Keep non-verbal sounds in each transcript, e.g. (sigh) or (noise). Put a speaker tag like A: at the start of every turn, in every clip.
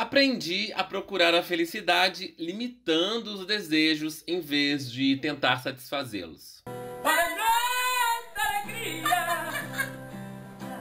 A: Aprendi a procurar a felicidade limitando os desejos em vez de tentar satisfazê-los.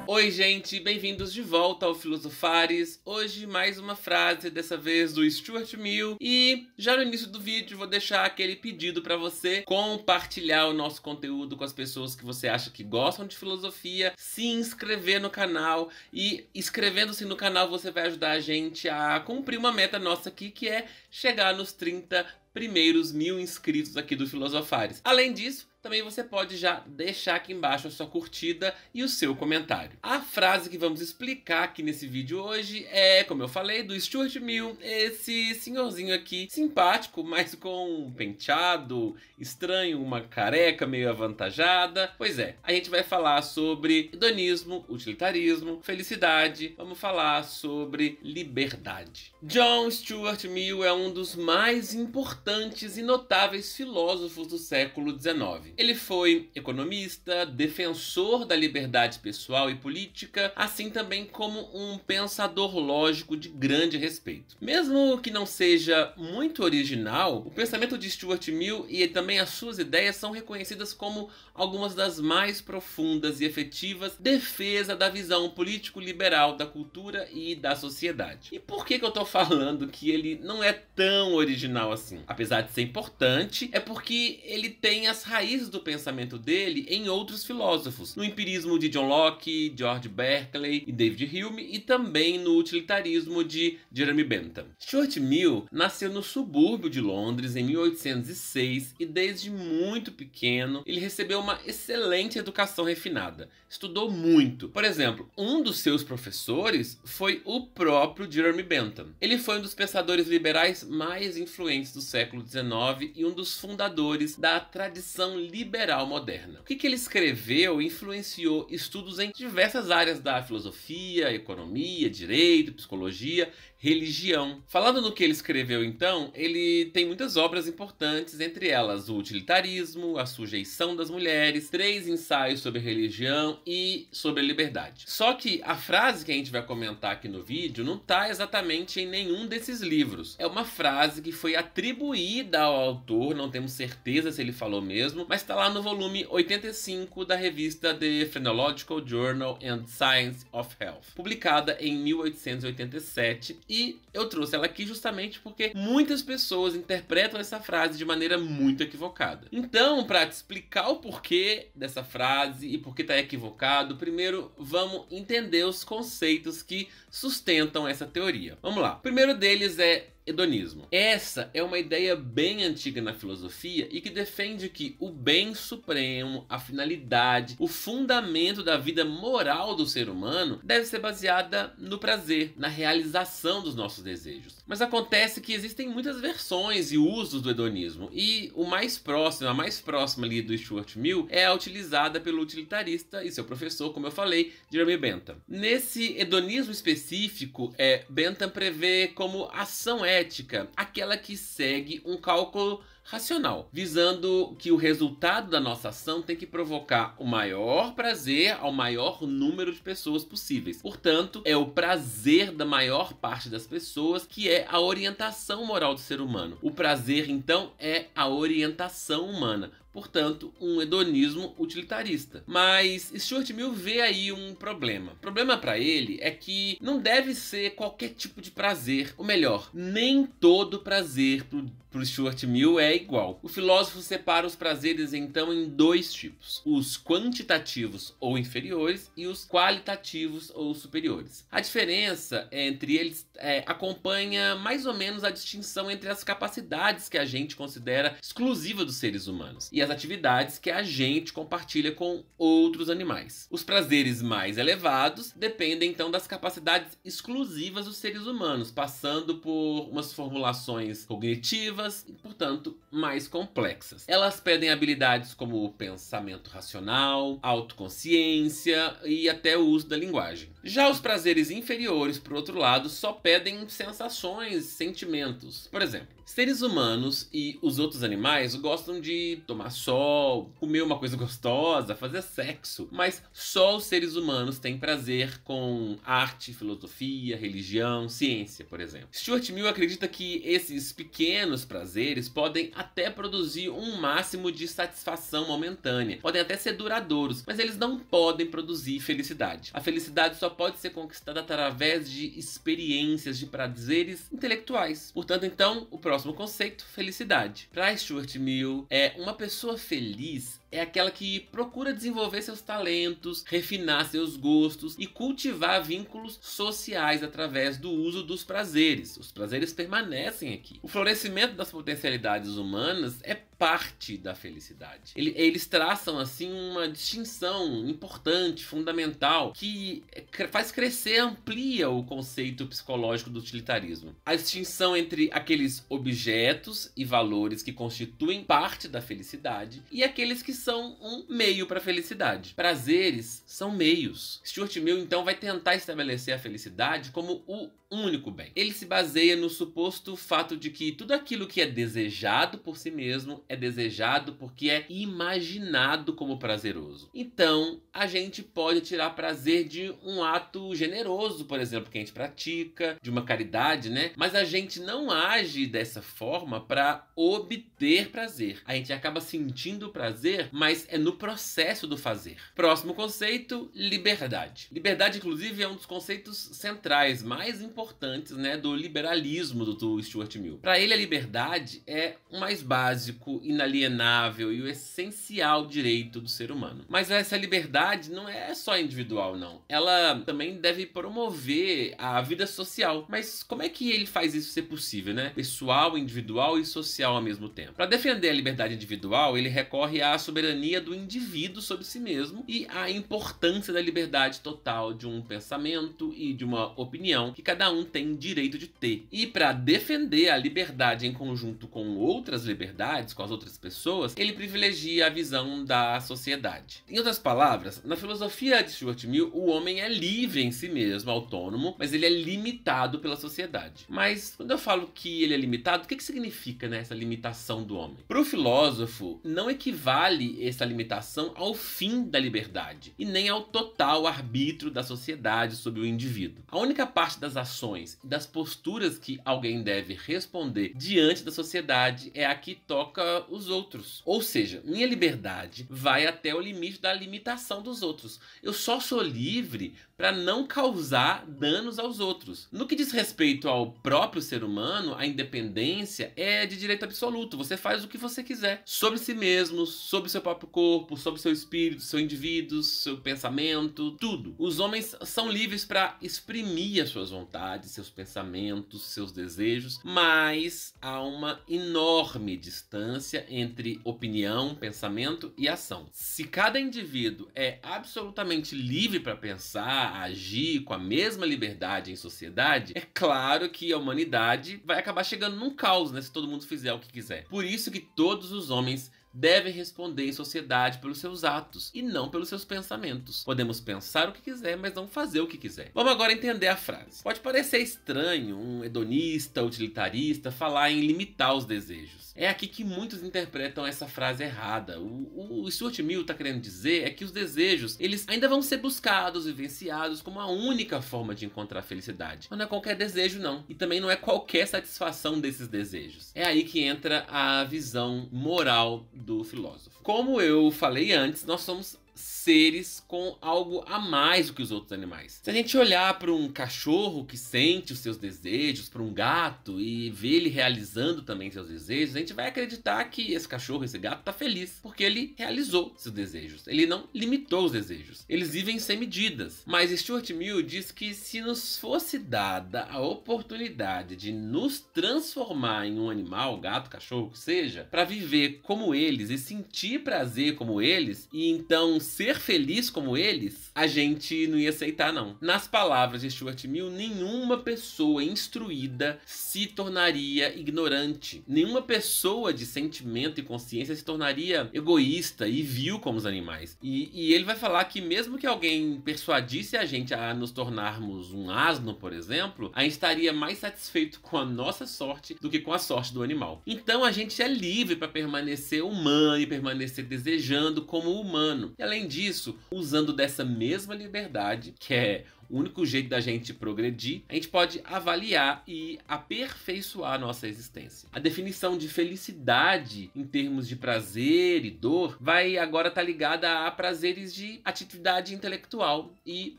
A: Oi, gente, bem-vindos de volta ao Filosofares. Hoje, mais uma frase, dessa vez do Stuart Mill. E já no início do vídeo, vou deixar aquele pedido para você compartilhar o nosso conteúdo com as pessoas que você acha que gostam de filosofia, se inscrever no canal. E inscrevendo-se no canal, você vai ajudar a gente a cumprir uma meta nossa aqui, que é chegar nos 30 primeiros mil inscritos aqui do Filosofares. Além disso, também você pode já deixar aqui embaixo a sua curtida e o seu comentário. A frase que vamos explicar aqui nesse vídeo hoje é, como eu falei, do Stuart Mill, esse senhorzinho aqui, simpático, mas com um penteado estranho, uma careca meio avantajada. Pois é, a gente vai falar sobre hedonismo, utilitarismo, felicidade, vamos falar sobre liberdade. John Stuart Mill é um dos mais importantes e notáveis filósofos do século XIX. Ele foi economista, defensor da liberdade pessoal e política, assim também como um pensador lógico de grande respeito. Mesmo que não seja muito original, o pensamento de Stuart Mill e também as suas ideias são reconhecidas como algumas das mais profundas e efetivas defesa da visão político-liberal da cultura e da sociedade. E por que, que eu estou falando que ele não é tão original assim? Apesar de ser importante, é porque ele tem as raízes raízes do pensamento dele em outros filósofos, no empirismo de John Locke, George Berkeley e David Hume e também no utilitarismo de Jeremy Bentham. Stuart Mill nasceu no subúrbio de Londres em 1806 e desde muito pequeno ele recebeu uma excelente educação refinada. Estudou muito. Por exemplo, um dos seus professores foi o próprio Jeremy Bentham. Ele foi um dos pensadores liberais mais influentes do século XIX e um dos fundadores da tradição liberal moderna. O que, que ele escreveu influenciou estudos em diversas áreas da filosofia, economia, direito, psicologia, religião. Falando no que ele escreveu, então, ele tem muitas obras importantes, entre elas o utilitarismo, a sujeição das mulheres, três ensaios sobre religião e sobre liberdade. Só que a frase que a gente vai comentar aqui no vídeo não está exatamente em nenhum desses livros. É uma frase que foi atribuída ao autor, não temos certeza se ele falou mesmo, mas mas está lá no volume 85 da revista The Phrenological Journal and Science of Health, publicada em 1887, e eu trouxe ela aqui justamente porque muitas pessoas interpretam essa frase de maneira muito equivocada. Então, para te explicar o porquê dessa frase e por que está equivocado, primeiro vamos entender os conceitos que sustentam essa teoria. Vamos lá. O primeiro deles é hedonismo. Essa é uma ideia bem antiga na filosofia e que defende que o bem supremo, a finalidade, o fundamento da vida moral do ser humano deve ser baseada no prazer, na realização dos nossos desejos. Mas acontece que existem muitas versões e usos do hedonismo e o mais próximo, a mais próxima ali do Stuart Mill é a utilizada pelo utilitarista e seu professor, como eu falei, Jeremy Bentham. Nesse hedonismo específico, é, Bentham prevê como ação é ética, aquela que segue um cálculo racional, visando que o resultado da nossa ação tem que provocar o maior prazer ao maior número de pessoas possíveis. Portanto, é o prazer da maior parte das pessoas que é a orientação moral do ser humano. O prazer, então, é a orientação humana portanto, um hedonismo utilitarista. Mas Stuart Mill vê aí um problema. O problema para ele é que não deve ser qualquer tipo de prazer, ou melhor, nem todo prazer para o Stuart Mill é igual. O filósofo separa os prazeres então em dois tipos: os quantitativos ou inferiores e os qualitativos ou superiores. A diferença entre eles é, acompanha mais ou menos a distinção entre as capacidades que a gente considera exclusiva dos seres humanos e as atividades que a gente compartilha com outros animais. Os prazeres mais elevados dependem então das capacidades exclusivas dos seres humanos, passando por umas formulações cognitivas e, portanto, mais complexas. Elas pedem habilidades como pensamento racional, autoconsciência e até o uso da linguagem. Já os prazeres inferiores, por outro lado, só pedem sensações, sentimentos. Por exemplo, Seres humanos e os outros animais gostam de tomar sol, comer uma coisa (laughs) gostosa, fazer sexo, mas só os seres humanos têm prazer com arte, filosofia, religião, ciência, por exemplo. Stuart Mill acredita que esses pequenos prazeres podem até produzir um máximo de satisfação momentânea, podem até ser duradouros, mas eles não podem produzir felicidade. A felicidade só pode ser conquistada através de experiências de prazeres intelectuais. Portanto, então, o próximo Próximo conceito, felicidade. Para Stuart Mill, é uma pessoa feliz é aquela que procura desenvolver seus talentos, refinar seus gostos e cultivar vínculos sociais através do uso dos prazeres. Os prazeres permanecem aqui. O florescimento das potencialidades humanas é parte da felicidade. Eles traçam assim uma distinção importante, fundamental, que faz crescer, amplia o conceito psicológico do utilitarismo. A distinção entre aqueles objetos e valores que constituem parte da felicidade e aqueles que são um meio para a felicidade. Prazeres são meios. Stuart Mill então vai tentar estabelecer a felicidade como o único bem. Ele se baseia no suposto fato de que tudo aquilo que é desejado por si mesmo é desejado porque é imaginado como prazeroso. Então, a gente pode tirar prazer de um ato generoso, por exemplo, que a gente pratica, de uma caridade, né? Mas a gente não age dessa forma para obter prazer. A gente acaba sentindo prazer mas é no processo do fazer. Próximo conceito, liberdade. Liberdade, inclusive, é um dos conceitos centrais, mais importantes, né, do liberalismo do, do Stuart Mill. Para ele, a liberdade é o mais básico, inalienável e o essencial direito do ser humano. Mas essa liberdade não é só individual, não. Ela também deve promover a vida social. Mas como é que ele faz isso ser possível, né? Pessoal, individual e social ao mesmo tempo. Para defender a liberdade individual, ele recorre à sub soberania do indivíduo sobre si mesmo e a importância da liberdade total de um pensamento e de uma opinião que cada um tem direito de ter. E para defender a liberdade em conjunto com outras liberdades, com as outras pessoas, ele privilegia a visão da sociedade. Em outras palavras, na filosofia de Stuart Mill, o homem é livre em si mesmo, autônomo, mas ele é limitado pela sociedade. Mas quando eu falo que ele é limitado, o que, que significa né, essa limitação do homem? Para o filósofo, não equivale essa limitação ao fim da liberdade e nem ao total arbítrio da sociedade sobre o indivíduo. A única parte das ações e das posturas que alguém deve responder diante da sociedade é a que toca os outros. Ou seja, minha liberdade vai até o limite da limitação dos outros. Eu só sou livre para não causar danos aos outros. No que diz respeito ao próprio ser humano, a independência é de direito absoluto. Você faz o que você quiser sobre si mesmo, sobre seu seu próprio corpo, sobre seu espírito, seu indivíduo, seu pensamento, tudo. Os homens são livres para exprimir as suas vontades, seus pensamentos, seus desejos, mas há uma enorme distância entre opinião, pensamento e ação. Se cada indivíduo é absolutamente livre para pensar, agir com a mesma liberdade em sociedade, é claro que a humanidade vai acabar chegando num caos, né, se todo mundo fizer o que quiser. Por isso que todos os homens devem responder em sociedade pelos seus atos e não pelos seus pensamentos. Podemos pensar o que quiser, mas não fazer o que quiser. Vamos agora entender a frase. Pode parecer estranho um hedonista, utilitarista, falar em limitar os desejos. É aqui que muitos interpretam essa frase errada. O, o Stuart Mill está querendo dizer é que os desejos, eles ainda vão ser buscados, vivenciados como a única forma de encontrar a felicidade. Mas não é qualquer desejo, não. E também não é qualquer satisfação desses desejos. É aí que entra a visão moral do filósofo. Como eu falei antes, nós somos seres com algo a mais do que os outros animais. Se a gente olhar para um cachorro que sente os seus desejos, para um gato e vê ele realizando também seus desejos, a gente vai acreditar que esse cachorro, esse gato está feliz, porque ele realizou seus desejos. Ele não limitou os desejos. Eles vivem sem medidas. Mas Stuart Mill diz que se nos fosse dada a oportunidade de nos transformar em um animal, gato, cachorro, que seja, para viver como eles e sentir prazer como eles, e então ser feliz como eles, a gente não ia aceitar, não. Nas palavras de Stuart Mill, nenhuma pessoa instruída se tornaria ignorante. Nenhuma pessoa de sentimento e consciência se tornaria egoísta e vil como os animais. E, e ele vai falar que mesmo que alguém persuadisse a gente a nos tornarmos um asno, por exemplo, a gente estaria mais satisfeito com a nossa sorte do que com a sorte do animal. Então a gente é livre para permanecer humano e permanecer desejando como humano. E além além disso, usando dessa mesma liberdade, que é o único jeito da gente progredir, a gente pode avaliar e aperfeiçoar a nossa existência. A definição de felicidade em termos de prazer e dor vai agora estar tá ligada a prazeres de atividade intelectual e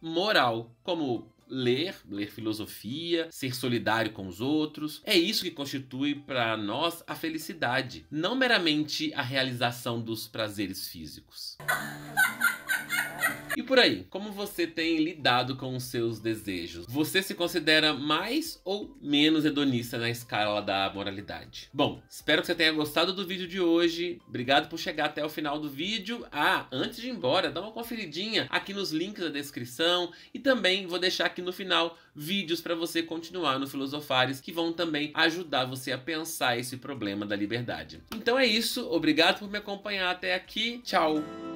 A: moral, como ler, ler filosofia, ser solidário com os outros. É isso que constitui para nós a felicidade, não meramente a realização dos prazeres físicos. (laughs) E por aí, como você tem lidado com os seus desejos? Você se considera mais ou menos hedonista na escala da moralidade? Bom, espero que você tenha gostado do vídeo de hoje. Obrigado por chegar até o final do vídeo. Ah, antes de ir embora, dá uma conferidinha aqui nos links da descrição e também vou deixar aqui no final vídeos para você continuar no Filosofares que vão também ajudar você a pensar esse problema da liberdade. Então é isso, obrigado por me acompanhar até aqui. Tchau.